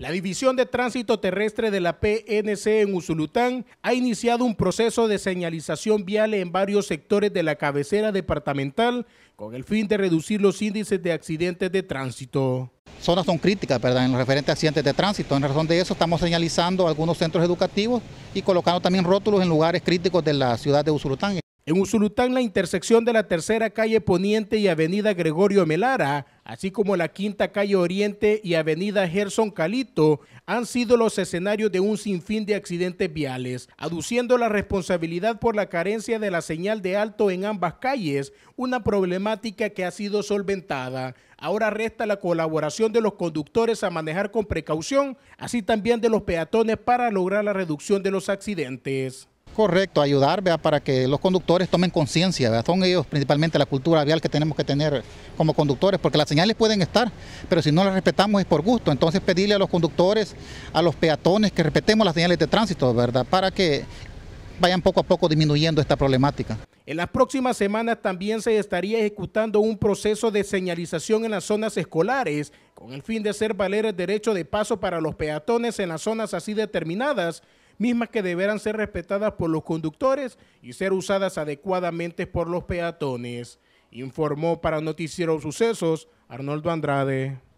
La División de Tránsito Terrestre de la PNC en Usulután ha iniciado un proceso de señalización vial en varios sectores de la cabecera departamental con el fin de reducir los índices de accidentes de tránsito. Zonas son críticas, ¿verdad?, en lo referente a accidentes de tránsito. En razón de eso estamos señalizando algunos centros educativos y colocando también rótulos en lugares críticos de la ciudad de Usulután. En Usulután, la intersección de la tercera calle Poniente y avenida Gregorio Melara, así como la quinta calle Oriente y avenida Gerson Calito, han sido los escenarios de un sinfín de accidentes viales, aduciendo la responsabilidad por la carencia de la señal de alto en ambas calles, una problemática que ha sido solventada. Ahora resta la colaboración de los conductores a manejar con precaución, así también de los peatones para lograr la reducción de los accidentes. Correcto, ayudar para que los conductores tomen conciencia, son ellos principalmente la cultura vial que tenemos que tener como conductores, porque las señales pueden estar, pero si no las respetamos es por gusto, entonces pedirle a los conductores, a los peatones que respetemos las señales de tránsito, ¿verdad? Para que vayan poco a poco disminuyendo esta problemática. En las próximas semanas también se estaría ejecutando un proceso de señalización en las zonas escolares, con el fin de hacer valer el derecho de paso para los peatones en las zonas así determinadas mismas que deberán ser respetadas por los conductores y ser usadas adecuadamente por los peatones. Informó para Noticiero Sucesos Arnoldo Andrade.